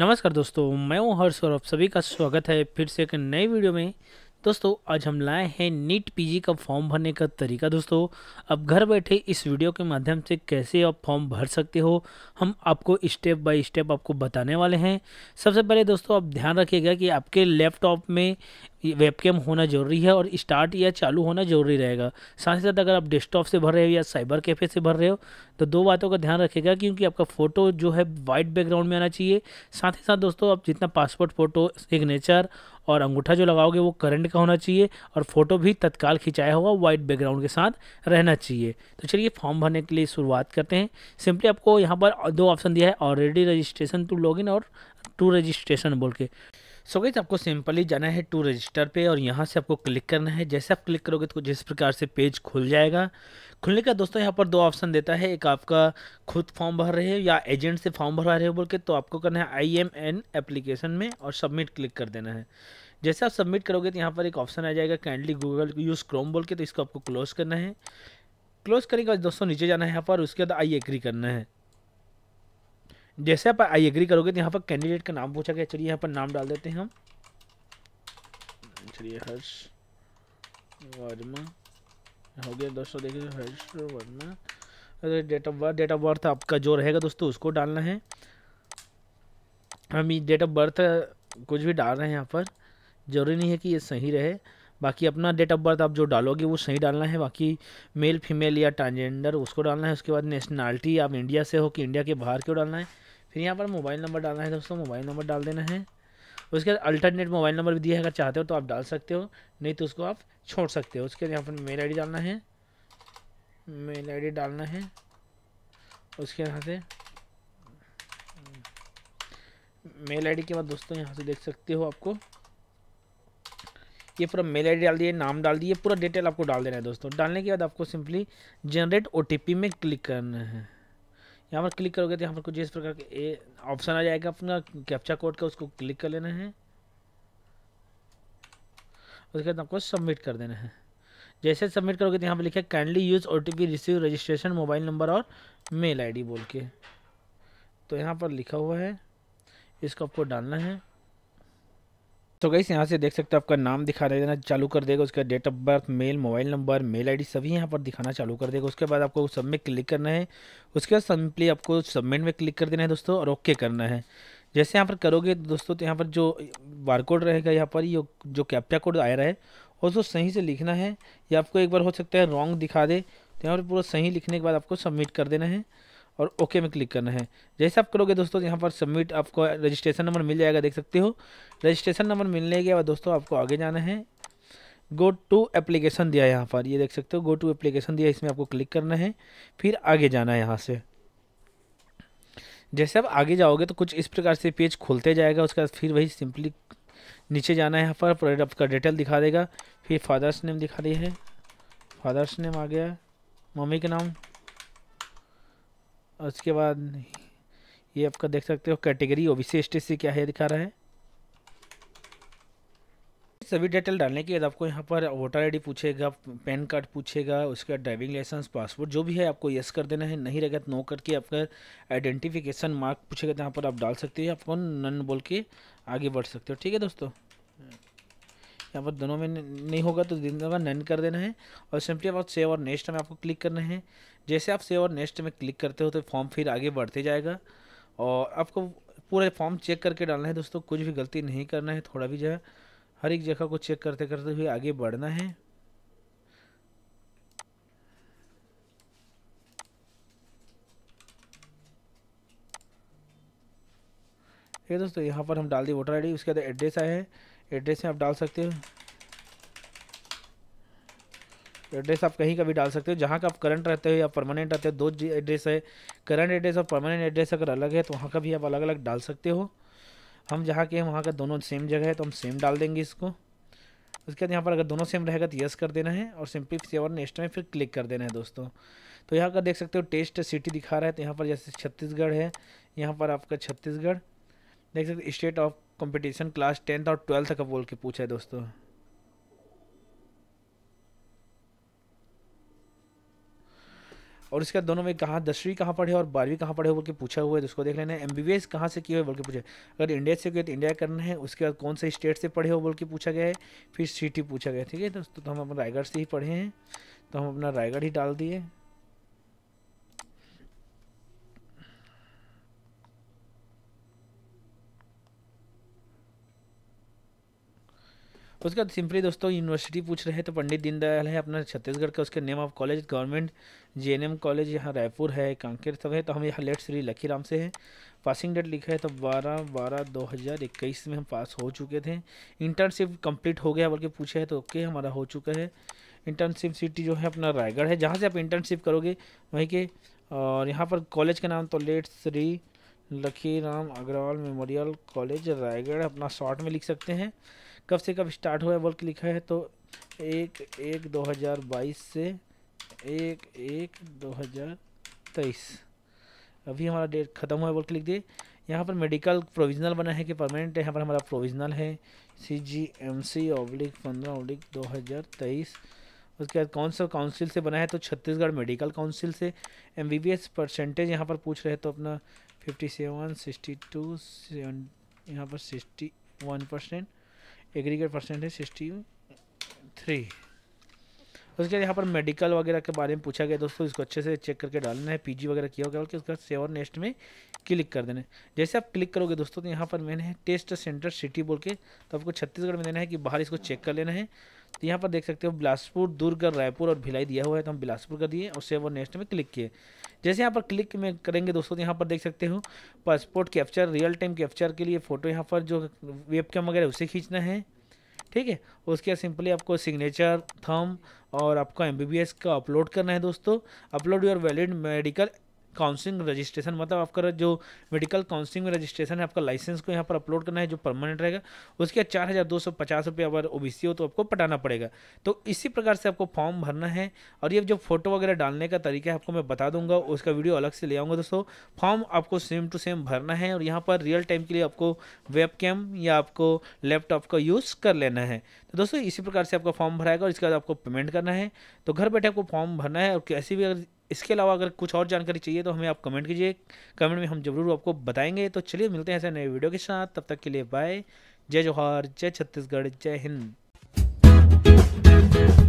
नमस्कार दोस्तों मैं हूं हर्ष और आप सभी का स्वागत है फिर से एक नए वीडियो में दोस्तों आज हम लाए हैं नीट पीजी का फॉर्म भरने का तरीका दोस्तों आप घर बैठे इस वीडियो के माध्यम से कैसे आप फॉर्म भर सकते हो हम आपको स्टेप बाय स्टेप आपको बताने वाले हैं सबसे पहले दोस्तों आप ध्यान रखिएगा कि आपके लैपटॉप में वेबकैम होना जरूरी है और स्टार्ट या चालू होना जरूरी रहेगा साथ ही साथ अगर आप डेस्कटॉप से भर रहे हो या साइबर कैफ़े से भर रहे हो तो दो बातों का ध्यान रखिएगा क्योंकि आपका फ़ोटो जो है वाइट बैकग्राउंड में आना चाहिए साथ ही साथ दोस्तों आप जितना पासपोर्ट फ़ोटो सिग्नेचर और अंगूठा जो लगाओगे वो करंट का होना चाहिए और फोटो भी तत्काल खिंचाया हुआ वाइट बैकग्राउंड के साथ रहना चाहिए तो चलिए फॉर्म भरने के लिए शुरुआत करते हैं सिंपली आपको यहाँ पर दो ऑप्शन दिया है ऑलरेडी रजिस्ट्रेशन टू लॉग और टू रजिस्ट्रेशन बोल के सो गई आपको सिंपली जाना है टू रजिस्टर पे और यहाँ से आपको क्लिक करना है जैसे आप क्लिक करोगे तो जिस प्रकार से पेज खुल जाएगा खुलने का दोस्तों यहाँ पर दो ऑप्शन देता है एक आपका खुद फॉर्म भर रहे हो या एजेंट से फॉर्म भरवा रहे हो बोल के तो आपको करना है आई एम एन एप्लीकेशन में और सबमिट क्लिक कर देना है जैसे आप सबमिट करोगे तो यहाँ पर एक ऑप्शन आ जाएगा कैंडली गूगल यूज़ क्रोम बोल के तो इसको आपको क्लोज करना है क्लोज करने के बाद दोस्तों नीचे जाना है यहाँ पर उसके बाद आई एग्री करना है जैसे आप आई एग्री करोगे तो यहाँ पर कैंडिडेट का नाम पूछा गया चलिए यहाँ पर नाम डाल देते हैं हम चलिए हर्ष वर्मा हो गया दोस्तों देखिए Harsh Verma date of birth date of birth आपका जो रहेगा दोस्तों उसको डालना है हम डेट ऑफ बर्थ कुछ भी डाल रहे हैं यहाँ पर ज़रूरी नहीं है कि ये सही रहे बाकी अपना डेट ऑफ बर्थ आप जो डालोगे वो सही डालना है बाकी मेल फीमेल या ट्रांसजेंडर उसको डालना है उसके बाद नेशनलिटी आप इंडिया से हो कि इंडिया के बाहर क्यों डालना है फिर यहाँ पर मोबाइल नंबर डालना है दोस्तों मोबाइल नंबर डाल देना है उसके बाद अल्टरनेट मोबाइल नंबर भी दिया है अगर चाहते हो तो आप डाल सकते हो नहीं तो उसको आप छोड़ सकते हो उसके बाद यहाँ पर मेल आई डालना है मेल आई डालना है उसके यहाँ से मेल आईडी के बाद दोस्तों यहाँ से देख सकते हो आपको ये पूरा मेल आई डाल दिए नाम डाल दिए पूरा डिटेल आपको डाल देना है दोस्तों डालने के बाद आपको सिंपली जनरेट ओ में क्लिक करना है यहाँ पर क्लिक करोगे तो यहाँ पर कुछ जिस प्रकार के ऑप्शन आ जाएगा अपना कैप्चा कोड का उसको क्लिक कर लेना है उसके बाद आपको सबमिट कर देना है जैसे सबमिट करोगे तो यहाँ पर लिखा है kindly use O T P receive registration mobile number और मेल डी बोल के तो यहाँ पर लिखा हुआ है इसको आपको डालना है तो गई यहाँ से देख सकते हो आपका नाम दिखा देना चालू कर देगा उसका date of birth mail mobile number mail ID सभी यहाँ पर दिखाना चालू कर देगा उसके बाद आपको सब में क्लिक करना है उसके बाद सिंपली आपको सबमिट में क्लिक कर देना है दोस्तों और ओके करना है जैसे यहाँ पर करोगे तो दोस्तों तो यहाँ पर जो बार कोड रहेगा यहाँ पर ये जो कैप्चा कोड आया रहा है उसको सही से लिखना है या आपको एक बार हो सकता है रॉन्ग दिखा दे तो यहाँ पर पूरा सही लिखने के बाद आपको सबमिट कर देना है और ओके में क्लिक करना है जैसे आप करोगे दोस्तों यहाँ पर सबमिट आपको रजिस्ट्रेशन नंबर मिल जाएगा देख सकते हो रजिस्ट्रेशन नंबर मिलने के बाद दोस्तों आपको आगे जाना है गो टू एप्लीकेशन दिया है यहाँ पर ये देख सकते हो गो टू एप्लीकेशन दिया इसमें आपको क्लिक करना है फिर आगे जाना है यहाँ से जैसे आप आगे जाओगे तो कुछ इस प्रकार से पेज खोलते जाएगा उसके बाद फिर वही सिंपली नीचे जाना है यहाँ पर प्रोडक्ट आपका डिटेल दिखा देगा फिर फादर्स नेम दिखा रही है फादर्स नेम आ गया मम्मी का नाम और उसके बाद ये आपका देख सकते हो category O B C S T क्या है दिखा रहा है सभी डिटेल डालने के बाद आपको यहाँ पर वोटर आईडी पूछेगा पैन कार्ड पूछेगा उसके बाद ड्राइविंग लाइसेंस पासपोर्ट जो भी है आपको यस कर देना है नहीं रहेगा नो तो करके आपका आइडेंटिफिकेशन मार्क पूछेगा तो यहाँ पर आप डाल सकते हो आपको नन बोल के आगे बढ़ सकते हो ठीक है दोस्तों यहाँ पर दोनों में नहीं होगा तो दिन का नन कर देना है और सिंपली आप सेव और नेक्स्ट में आपको क्लिक करना है जैसे आप सेव और नेक्स्ट में क्लिक करते हो तो फॉर्म फिर आगे बढ़ते जाएगा और आपको पूरा फॉर्म चेक करके डालना है दोस्तों कुछ भी गलती नहीं करना है थोड़ा भी जो हर एक जगह को चेक करते करते हुए आगे बढ़ना है दोस्तों यहाँ पर हम डाल दिए वोटर आईडी उसके बाद एड्रेस आया है एड्रेस में आप डाल सकते हो एड्रेस आप कहीं का भी डाल सकते हो जहाँ का आप करंट रहते हो या परमानेंट रहते हो दो एड्रेस है करंट एड्रेस और परमानेंट एड्रेस अगर अलग है तो वहाँ का भी आप अलग अलग डाल सकते हो हम जहाँ के हैं वहाँ का दोनों सेम जगह है तो हम सेम डाल देंगे इसको उसके बाद यहाँ पर अगर दोनों सेम रहेगा तो यस कर देना है और सिंपली सेवर नेक्स्ट में फिर क्लिक कर देना है दोस्तों तो यहाँ का देख सकते हो टेस्ट सिटी दिखा रहा है तो यहाँ पर जैसे छत्तीसगढ़ है यहाँ पर आपका छत्तीसगढ़ देख सकते state of competition class tenth और ट्वेल्थ का बोल के पूछा है दोस्तों और इसका दोनों में कहाँ दसवीं कहाँ पढ़े और बारहवीं कहाँ पढ़े बोल के पूछा हुआ है उसको देख लेना है एम बी बी एस कहाँ से किया है बोल के पूछा अगर इंडिया से किया तो इंडिया करना है उसके बाद कौन से स्टेट से पढ़े हो बोल के पूछा गया है फिर सिटी पूछा गया ठीक है दोस्तों तो हम अपना रायगढ़ से ही पढ़े हैं तो हम अपना रायगढ़ ही डाल दिए उसके बाद सिंपली दोस्तों यूनिवर्सिटी पूछ रहे हैं तो पंडित दीनदयाल है अपना छत्तीसगढ़ का उसके name of college government J college यहाँ रायपुर है कांकेर सब है तो हम यहाँ लेट श्री लखीराम से हैं पासिंग डेट लिखा है तो 12 बारह 2021 में हम पास हो चुके थे इंटर्नशिप कंप्लीट हो गया बल्कि पूछा है तो ओके हमारा हो चुका है इंटर्नशिप सिटी जो है अपना रायगढ़ है जहाँ से आप इंटर्नशिप करोगे वहीं के और यहाँ पर कॉलेज का नाम तो late Shri Lakhiram Agrawal memorial college Raigarh अपना शॉर्ट में लिख सकते हैं कब से कब स्टार्ट हुआ है बोल के लिखा है तो एक एक दो हज़ार बाईस से एक एक दो हज़ार तेईस अभी हमारा डेट ख़त्म हुआ है बोल के लिख दिए यहाँ पर मेडिकल प्रोविजनल बना है कि परमानेंट है यहाँ पर हमारा प्रोविजनल है C G M C oblique पंद्रह ओब्लिक दो हज़ार तेईस उसके बाद कौन सा काउंसिल से बना है तो छत्तीसगढ़ मेडिकल काउंसिल से M B B S percentage यहाँ पर पूछ रहे तो अपना फिफ्टी सेवन सिक्सटी टू यहाँ पर sixty one percent aggregate percentage sixty three उसके बाद यहाँ पर मेडिकल वगैरह के बारे में पूछा गया दोस्तों इसको अच्छे से चेक करके डालना है पीजी वगैरह किया होगा कि बाद सेवर नेक्स्ट में क्लिक कर देना है जैसे आप क्लिक करोगे दोस्तों तो यहाँ पर मैंने टेस्ट सेंटर सिटी बोल के तो आपको छत्तीसगढ़ में देना है कि बाहर इसको चेक कर लेना है तो यहाँ पर देख सकते हो बिलासपुर दुर्ग रायपुर और भिलाई दिया हुआ है तो हम बिलासपुर का दिए और सेव और नेक्स्ट में क्लिक किए जैसे यहाँ पर क्लिक में करेंगे दोस्तों तो यहाँ पर देख सकते हो passport capture real time capture के लिए फ़ोटो यहाँ पर जो वेब कैम वगैरह उसे खींचना है ठीक है उसके बाद सिंपली आपको सिग्नेचर थम और आपका एम का अपलोड करना है दोस्तों upload your valid medical counselling registration मतलब आपका जो मेडिकल काउंसिलिंग में रजिस्ट्रेशन है आपका लाइसेंस को यहाँ पर अपलोड करना है जो परमानेंट रहेगा उसके बाद चार हज़ार दो सौ पचास रुपये अगर ओ बी सी हो तो आपको पटाना पड़ेगा तो इसी प्रकार से आपको फॉर्म भरना है और ये जो फोटो वगैरह डालने का तरीका है आपको मैं बता दूंगा उसका वीडियो अलग से ले आऊँगा दोस्तों फॉर्म आपको सेम टू सेम भरना है और यहाँ पर रियल टाइम के लिए आपको वेब या आपको लैपटॉप का यूज़ कर लेना है तो दोस्तों इसी प्रकार से आपका फॉर्म भराएगा और इसके बाद आपको पेमेंट करना है तो घर बैठे आपको फॉर्म भरना है और कैसे भी अगर इसके अलावा अगर कुछ और जानकारी चाहिए तो हमें आप कमेंट कीजिए कमेंट में हम जरूर आपको बताएंगे तो चलिए मिलते हैं ऐसे नए वीडियो के साथ तब तक के लिए बाय जय जोहार जय छत्तीसगढ़ जय हिंद